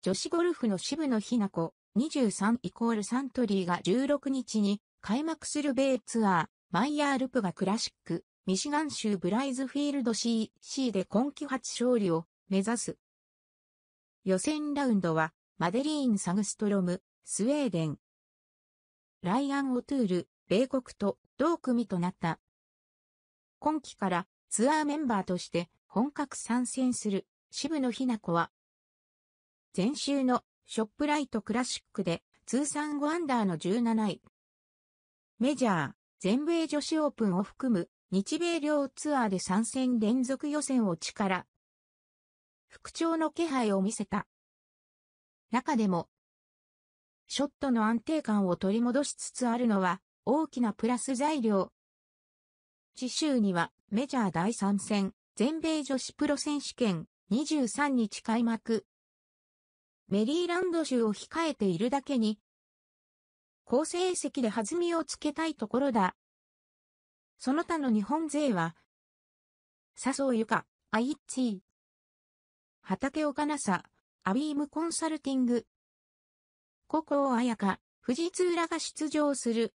女子ゴルフの渋野日向子23イコールサントリーが16日に開幕する米ツアーマイヤールプがクラシックミシガン州ブライズフィールド CC で今季初勝利を目指す。予選ラウンドはマデリーン・サグストロム、スウェーデン。ライアン・オトゥール、米国と同組となった。今季からツアーメンバーとして本格参戦する渋野日向子は前週のショップライトクラシックで通算5アンダーの17位。メジャー、全米女子オープンを含む日米両ツアーで3戦連続予選を力。復調の気配を見せた。中でも、ショットの安定感を取り戻しつつあるのは大きなプラス材料。次週にはメジャー第3戦、全米女子プロ選手権23日開幕。メリーランド州を控えているだけに、好成績で弾みをつけたいところだ。その他の日本勢は、笹藤ゆか、アイッチー、畑岡奈紗、アビームコンサルティング、古江彩香、富士通らが出場する。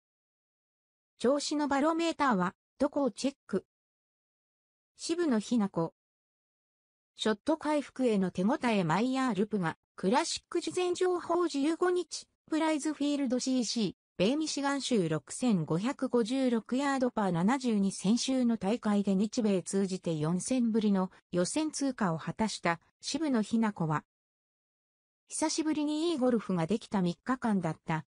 調子のバロメーターは、どこをチェック渋野日向子。ショット回復への手応えマイヤールプが。クラシック事前情報15日、プライズフィールド CC、米ミシガン州6556ヤードパー72先週の大会で日米通じて4戦ぶりの予選通過を果たした渋野日向子は、久しぶりにいいゴルフができた3日間だった。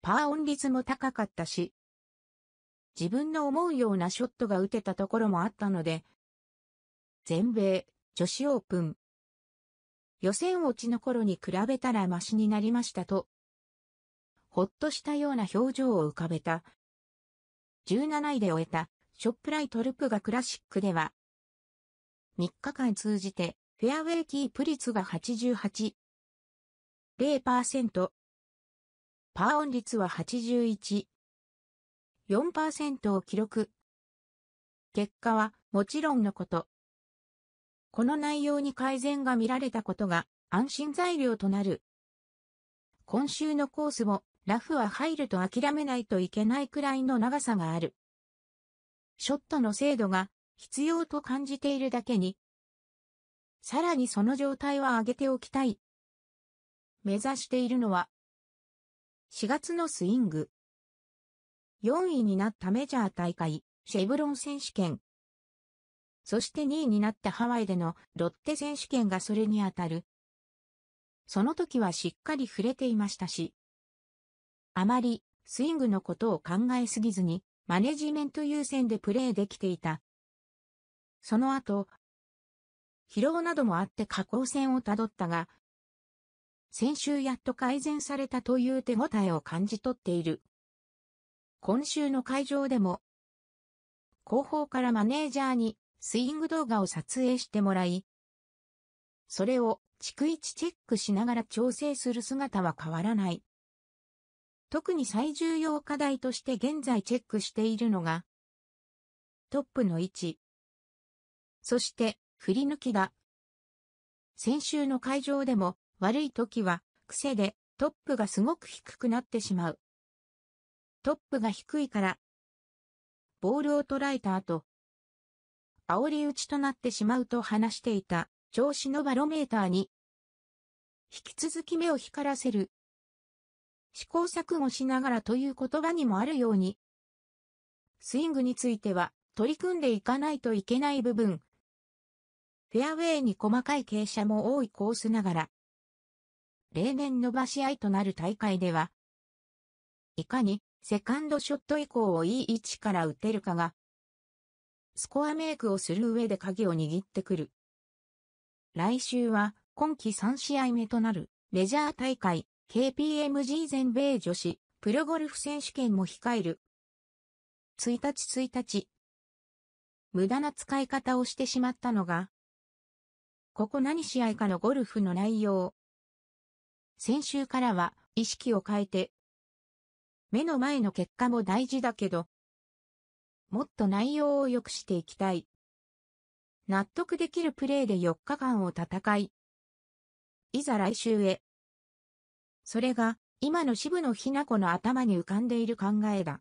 パーオン率も高かったし、自分の思うようなショットが打てたところもあったので、全米女子オープン予選落ちの頃に比べたらマシになりましたと、ほっとしたような表情を浮かべた。17位で終えた、ショップライトルプがクラシックでは、3日間通じて、フェアウェイキープ率が88、0%、パーオン率は81、4%を記録。結果は、もちろんのこと、この内容に改善が見られたことが安心材料となる。今週のコースもラフは入ると諦めないといけないくらいの長さがある。ショットの精度が必要と感じているだけに、さらにその状態は上げておきたい。目指しているのは、4月のスイング。4位になったメジャー大会、シェブロン選手権、そして2位になったハワイでのロッテ選手権がそれにあたる。その時はしっかり触れていましたし、あまりスイングのことを考えすぎずに、マネジメント優先でプレーできていた。その後、疲労などもあって下降線をたどったが、先週やっと改善されたという手応えを感じ取っている。今週の会場でも、後方からマネージャーにスイング動画を撮影してもらい、それを逐一チェックしながら調整する姿は変わらない。特に最重要課題として現在チェックしているのが、トップの位置。そして、振り抜きだ。先週の会場でも、悪い時は、癖で、トップがすごく低くなってしまう。トップが低いから、ボールを捉えた後、煽り打ちとなってしまうと話していた調子のバロメーターに、引き続き目を光らせる。試行錯誤しながらという言葉にもあるように、スイングについては取り組んでいかないといけない部分。フェアウェイに細かい傾斜も多いコースながら、例年伸ばし合いとなる大会では、いかにセカンドショット以降をいい位置から打てるかがスコアメイクをする上で鍵を握ってくる。来週は、今季3試合目となる、メジャー大会、KPMG 全米女子、プロゴルフ選手権も控える。1日1日。無駄な使い方をしてしまったのが、ここ何試合かのゴルフの内容。先週からは意識を変えて、目の前の結果も大事だけど、もっと内容を良くしていきたい。納得できるプレーで4日間を戦い。いざ来週へ。それが、今の渋野日向子の頭に浮かんでいる考えだ。